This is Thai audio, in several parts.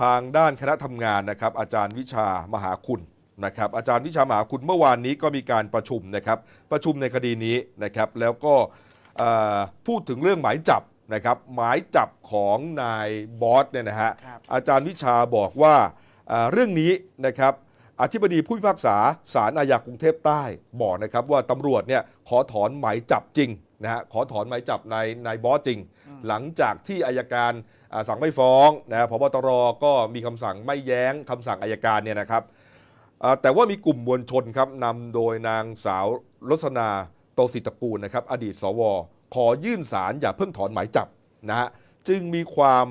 ทางด้านคณะทำงานนะครับอาจารย์วิชามหาคุณนะครับอาจารย์วิชามหาคุณเมื่อวานนี้ก็มีการประชุมนะครับประชุมในคดีนี้นะครับแล้วก็พูดถึงเรื่องหมายจับนะครับหมายจับของนายบอสเนี่ยนะฮะอาจารย์วิชาบอกว่าเรื่องนี้นะครับอธิบดีผู้พิพากษาศาลอาญากรุงเทพใต้บอกนะครับว่าตำรวจเนี่ยขอถอนหมายจับจริงนะฮะขอถอนหมายจับนายนายบอสจริง หลังจากที่อายการสั่งไม่ฟ้องนะพบตรก็มีคำสั่งไม่แย้งคำสั่งอายการเนี่ยนะครับแต่ว่ามีกลุ่มมวลชนครับนำโดยนางสาวรสนาโตศิตกูลนะครับ อดีต สว ขอยื่นสารอย่าเพิ่งถอนหมายจับนะฮะจึงมีความ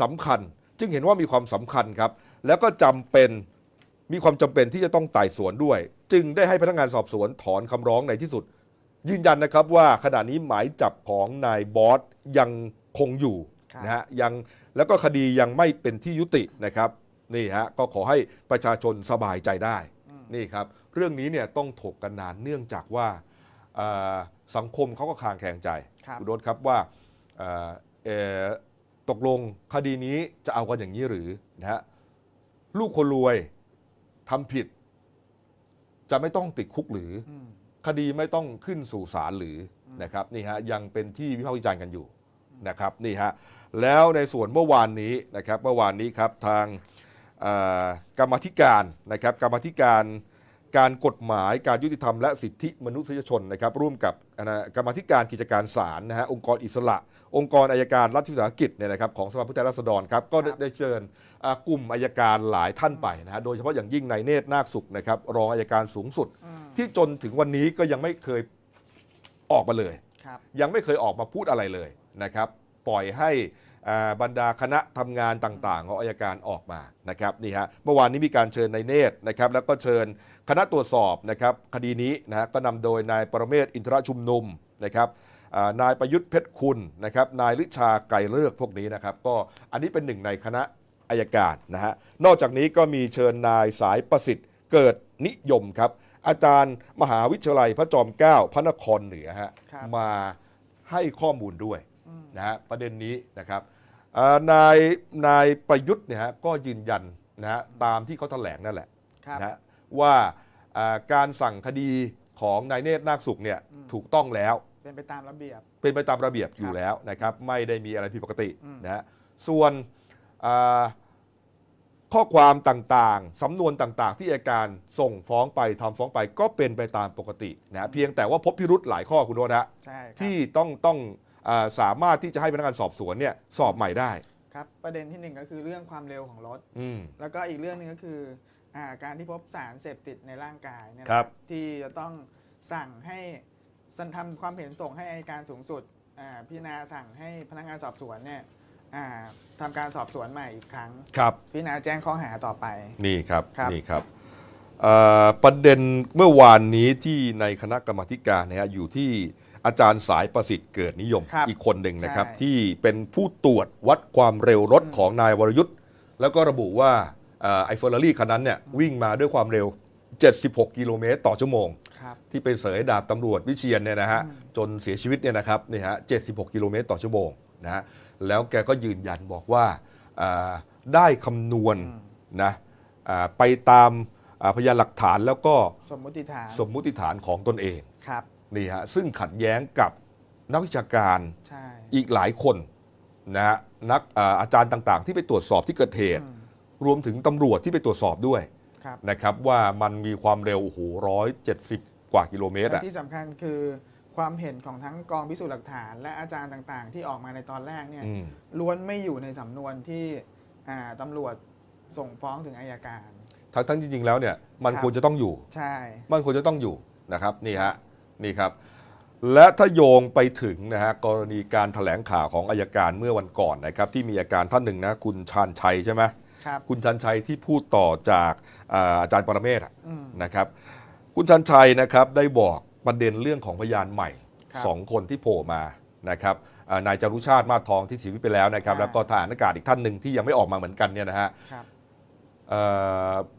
สำคัญ จึงเห็นว่ามีความสำคัญครับแล้วก็จำเป็นมีความจำเป็นที่จะต้องไต่สวนด้วย จึงได้ให้พนักงานสอบสวนถอนคำร้องในที่สุดยืนยันนะครับว่าขณะนี้หมายจับของนายบอสยังคงอยู่นะฮะยังแล้วก็คดียังไม่เป็นที่ยุตินะครับ นี่ฮะก็ขอให้ประชาชนสบายใจได้นี่ครับเรื่องนี้เนี่ยต้องถกกันนานเนื่องจากว่าสังคมเขาก็คางแขงใจคุณรถครับว่าตกลงคดีนี้จะเอากันอย่างนี้หรือนะฮะลูกคนรวยทำผิด จะไม่ต้องติดคุกหรือคดีไม่ต้องขึ้นสู่ศาลหรือนะครับนี่ฮะยังเป็นที่วิพากษ์วิจารณ์กันอยู่นะครับนี่ฮะแล้วในส่วนเมื่อวานนี้นะครับเมื่อวานนี้ครับทางกรรมธิการนะครับกรรมธิการการกฎหมาย การยุติธรรมและสิทธิมนุษยชนนะครับ ร่วมกับกรรมธิการกิจการศาลนะฮะองค์กรอิสระ องค์กรอายการรัฐวิสาหกิจเนี่ยนะครับ ของสภาผู้แทนราษฎรครับก็ได้เชิญกลุ่มอายการหลายท่านไปนะฮะโดยเฉพาะอย่างยิ่งในเนตรนาคสุขนะครับ รองอายการสูงสุด ที่จนถึงวันนี้ก็ยังไม่เคยออกมาเลยยังไม่เคยออกมาพูดอะไรเลยนะครับ ปล่อยให้บรรดาคณะทำงานต่างๆของอายการออกมานะครับนี่ฮะเมื่อวานนี้มีการเชิญนายเนตรนะครับแล้วก็เชิญคณะตรวจสอบนะครับคดีนี้นะฮะก็นำโดย นายปรเมศอินทรชุมนุมนะครับนายประยุทธ์เพชรคุณนะครับนายลิชาไก่เลือกพวกนี้นะครับก็อันนี้เป็นหนึ่งในคณะอายการนะฮะนอกจากนี้ก็มีเชิญนายสายประสิทธิ์เกิดนิยมครับอาจารย์มหาวิทยาลัยพระจอมเกล้าพระนครเหนือฮะมาให้ข้อมูลด้วยนะฮะประเด็นนี้นะครับนาย นายประยุทธ์เนี่ยฮะก็ยืนยันนะฮะตามที่เขาแถลงนั่นแหละนะฮะว่าการสั่งคดีของนายเนตรนาคสุขเนี่ยถูกต้องแล้วเป็นไปตามระเบียบเป็นไปตามระเบียบอยู่แล้วนะครับไม่ได้มีอะไรผิดปกตินะฮะส่วนข้อความต่างๆสำนวนต่างๆ ที่อาการส่งฟ้องไปทำฟ้องไปก็เป็นไปตามปกตินะเพียงแต่ว่าพบพิรุธหลายข้อคุณโนฮะที่ต้องต้องสามารถที่จะให้พนักงานสอบสวนเนี่ยสอบใหม่ได้ ครับประเด็นที่หนึ่งก็คือเรื่องความเร็วของรถแล้วก็อีกเรื่องหนึ่งก็คืออาการที่พบสารเสพติดในร่างกายเนี่ยะครับ ที่จะต้องสั่งให้สันทำความเห็นส่งให้อายการสูงสุดพิจารณาสั่งให้พนักงานสอบสวนเนี่ยทำการสอบสวนใหม่อีกครั้ง ครับ พิจารณาแจ้งข้อหาต่อไปนี่ครับรบนี่ครับประเด็นเมื่อวานนี้ที่ในคณะกรรมธิการนะฮะอยู่ที่อาจารย์สายประสิทธิ์เกิดนิยม อีกคนหนึ่งนะครับ ที่เป็นผู้ตรวจวัดความเร็วรถของนายวรยุทธ์แล้วก็ระบุว่าอไอเฟอร์รารี่คันนั้นเนี่ยวิ่งมาด้วยความเร็ว 76 กิโลเมตรต่อชั่วโมงที่เป็นเสยดาบตำรวจวิเชียนเนี่ยนะฮะจนเสียชีวิตเนี่ยนะครับนี่ฮะ76กิโลเมตรต่อชั่วโมงนะฮะแล้วแกก็ยืนยันบอกว่าได้คำนวณนะไปตามพยานหลักฐานแล้วก็สมมติฐานสมมติฐานของตนเองครับนี่ฮะซึ่งขัดแย้งกับนักวิชาการอีกหลายคนนะฮะนักอาจารย์ต่างๆ ที่ไปตรวจสอบที่เกิดเหตุรวมถึงตำรวจที่ไปตรวจสอบด้วยนะครับ ว่ามันมีความเร็วโอ้โหร้อยเจ็ดสิบกว่ากิโลเมตระที่สำคัญคือความเห็นของทั้งกองพิสูจน์หลักฐาน และอาจารย์ต่างๆ ที่ออกมาในตอนแรกเนี่ยล้วนไม่อยู่ในสำนวนที่าตำรวจส่งฟ้องถึงอายการทั้งทั้งจริง ๆ แล้วเนี่ยมันคควรจะต้องอยู่ใช่มันควรจะต้องอยู่นะครับนี่ฮะนี่ครับ และถ้าโยงไปถึงนะฮะกรณีการถแถลงข่าวของอายการเมื่อวันก่อนนะครับ ที่มีอาการท่านหนึ่งนะคุณชานชัยใช่ไหมครับคุณชันชัยที่พูดต่อจากอาจารย์ปรเมศนะครับคุณชันชัยนะครับ ได้บอกประเด็นเรื่องของพยานใหม่สองคนที่โผล่มานะครับนายจารุชาติมาทองที่เสียชีวิตไปแล้วนะครับ แล้วก็ทหารอากาศอีกท่านหนึ่งที่ยังไม่ออกมาเหมือนกันเนี่ยนะฮะ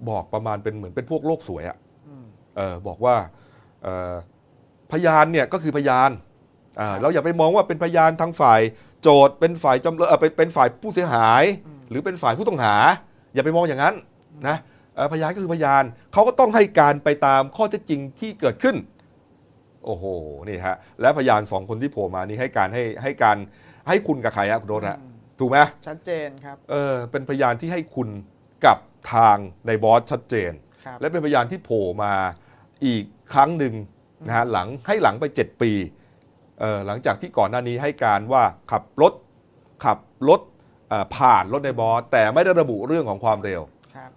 บอกประมาณเป็นเหมือนเป็นพวกโลกสวยอะ่ะบอกว่าพยานเนี่ยก็คือพยาน เราอย่าไปมองว่าเป็นพยานทางฝ่ายโจทย์เป็นฝ่ายจำเลยเป็นฝ่ายผู้เสียหาย หรือเป็นฝ่ายผู้ต้องหา อย่าไปมองอย่างนั้นนะพยานก็คือพยานเขาก็ต้องให้การไปตามข้อเท็จจริงที่เกิดขึ้น โอ้โหนี่ฮะและพยานสองคนที่โผล่มานี่ให้การให้ให้การให้คุณกับใครฮะคุณโรนฮะถูกไหมชัดเจนครับเออเป็นพยานที่ให้คุณกับทางในบอสชัดเจน และเป็นพยานที่โผล่มาอีกครั้งหนึ่งนะฮะหลังให้หลังไป 7 ปีหลังจากที่ก่อนหน้านี้ให้การว่าขับรถขับรถผ่านรถในบอสแต่ไม่ได้ระบุเรื่องของความเร็วครับ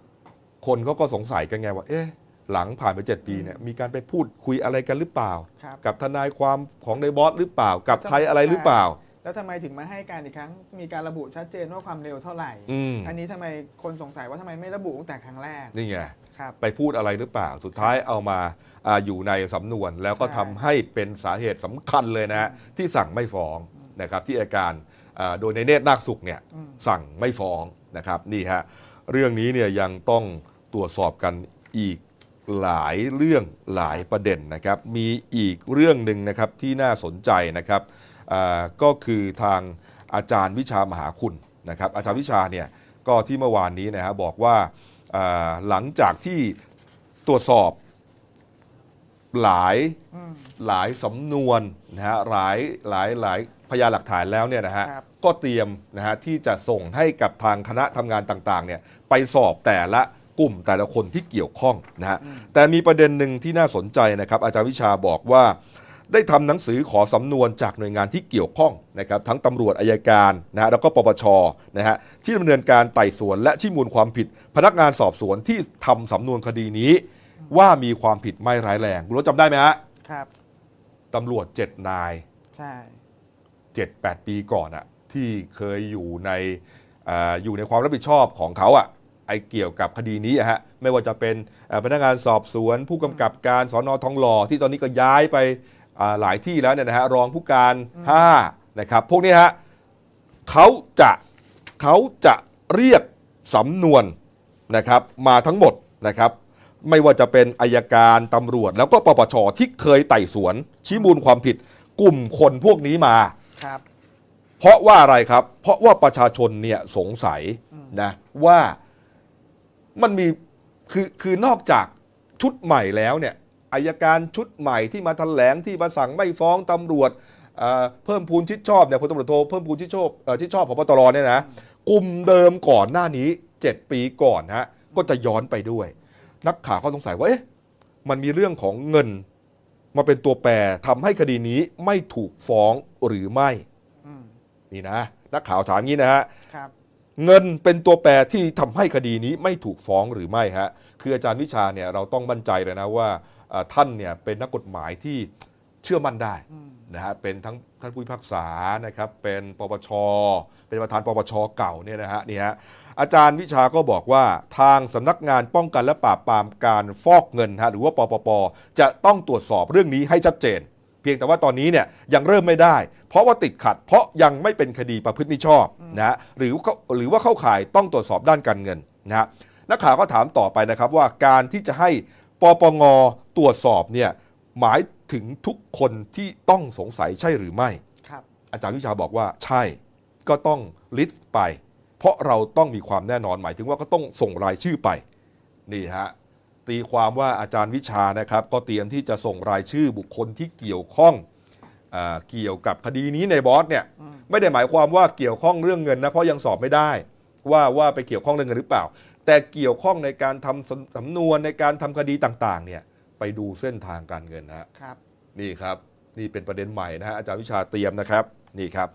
คนเขาก็สงสัยกันไงว่าเอ๊ะหลังผ่านไป 7 ปีเนี่ยมีการไปพูดคุยอะไรกันหรือเปล่า กับทนายความของในบอสหรือเปล่ากับใครอะไรหรือเปล่า แล้วทำไมถึงมาให้การอีกครั้งมีการระบุชัดเจนว่าความเร็วเท่าไหร่อันนี้ทำไมคนสงสัยว่าทำไมไม่ระบุตั้งแต่ครั้งแรกนี่ไงไปพูดอะไรหรือเปล่าสุดท้ายเอามาออยู่ในสำนวนแล้วก็ทำให้เป็นสาเหตุสำคัญเลยนะที่สั่งไม่ฟ้องนะครับที่อาการโดยในเนตรนาคสุขเนี่ยสั่งไม่ฟ้องนะครับนี่ฮะเรื่องนี้เนี่ยยังต้องตรวจสอบกันอีกหลายเรื่องหลายประเด็นนะครับ มีอีกเรื่องหนึ่งนะครับ ที่น่าสนใจนะครับก็คือทางอาจารย์วิชามหาคุณนะครับ อาจารย์วิชาเนี่ยก็ที่เมื่อวานนี้นะฮะบอกว่าหลังจากที่ตรวจสอบหลายหลายสำนวนนะฮะหลายหลายหลายพยานหลักฐานแล้วเนี่ยนะฮะก็เตรียมนะฮะที่จะส่งให้กับทางคณะทำงานต่างๆเนี่ยไปสอบแต่ละกลุ่มแต่ละคนที่เกี่ยวข้องนะฮะแต่มีประเด็นหนึ่งที่น่าสนใจนะครับ อาจารย์วิชาบอกว่าได้ทำหนังสือขอสำนวนจากหน่วยงานที่เกี่ยวข้องนะครับ ทั้งตำรวจอายการนะฮะแล้วก็ปปชนะฮะที่ดำเนินการไต่สวนและชี้มูลความผิดพนักงานสอบสวนที่ทำสำนวนคดีนี้ ว่ามีความผิดไม่ร้ายแรงคุณรู้จำได้ไหมฮะครับตำรวจเจ็ดนายใช่เจ็ดแปดปีก่อนอะที่เคยอยู่ในออยู่ในความรับผิดชอบของเขาอะไอเกี่ยวกับคดีนี้ฮะไม่ว่าจะเป็นพนักงานสอบสวน ผู้กำกับการสอนอทองหล่อที่ตอนนี้ก็ย้ายไปหลายที่แล้วเนี่ยนะฮะรองผู้การ5นะครับ พวกนี้ฮะเขาจะเขาจะเรียกสำนวนนะครับ มาทั้งหมดนะครับ ไม่ว่าจะเป็นอายการตำรวจแล้วก็ปปชที่เคยไต่สวนชี้มูลความผิดกลุ่มคนพวกนี้มาครับ เพราะว่าอะไรครับ เพราะว่าประชาชนเนี่ยสงสัยนะว่ามันมีคือคือนอกจากชุดใหม่แล้วเนี่ยอายการชุดใหม่ที่มาแถลงที่มาสั่งไม่ฟ้องตำรวจเพิ่มพูนชิดชอบเนี่ยพลตำรวจโทเพิ่มพูนชิดชอบชิดชอบพบตรเนี่ยนะกลุ่มเดิมก่อนหน้านี้7ปีก่อนฮะก็จะย้อนไปด้วย นักข่าวเขาสงสัยว่าเอ๊ะมันมีเรื่องของเงิน มาเป็นตัวแปรทำให้คดีนี้ไม่ถูกฟ้องหรือไม่นี่นะนักข่าวถามงี้นะฮะเงินเป็นตัวแปรที่ทำให้คดีนี้ไม่ถูกฟ้องหรือไม่ฮะคืออาจารย์วิชาเนี่ย เราต้องมั่นใจเลยนะว่าท่านเนี่ยเป็นนักกฎหมายที่เชื่อมั่นได้นะฮะเป็นทั้งท่านผู้พิพากษานะครับ เป็นปปชเป็นประธานปปชเก่าเนี่ยนะฮะนี่ฮะอาจารย์วิชาก็บอกว่าทางสำนักงานป้องกันและปราบปรามการฟอกเงินฮะหรือว่าปปปจะต้องตรวจสอบเรื่องนี้ให้ชัดเจน เพียงแต่ว่าตอนนี้เนี่ยยังเริ่มไม่ได้ เพราะว่าติดขัด เพราะยังไม่เป็นคดีประพฤติมิชอบนะหรือหรือว่าเข้าข่ายต้องตรวจสอบด้านการเงินนะนักข่าวก็ถามต่อไปนะครับว่าการที่จะใหปปงตรวจสอบเนี่ยหมายถึงทุกคนที่ต้องสงสัยใช่หรือไม่ครับ อาจารย์วิชาบอกว่าใช่ก็ต้องลิสต์ไป เพราะเราต้องมีความแน่นอนหมายถึงว่าก็ต้องส่งรายชื่อไป นี่ฮะตีความว่าอาจารย์วิชานะครับ ก็เตรียมที่จะส่งรายชื่อบุคคลที่เกี่ยวข้องเอเกี่ยวกับคดีนี้ในบอสเนี่ยไม่ได้หมายความว่าเกี่ยวข้องเรื่องเงินนะเพราะยังสอบไม่ได้ว่าว่าไปเกี่ยวข้องเรื่องเงินหรือเปล่าแต่เกี่ยวข้องในการทำสำนวน ในการทำคดีต่างๆ เนี่ยไปดูเส้นทางการเงินนะครับ นี่ครับนี่เป็นประเด็นใหม่นะฮะอาจารย์วิชาเตรียมนะครับนี่ครับ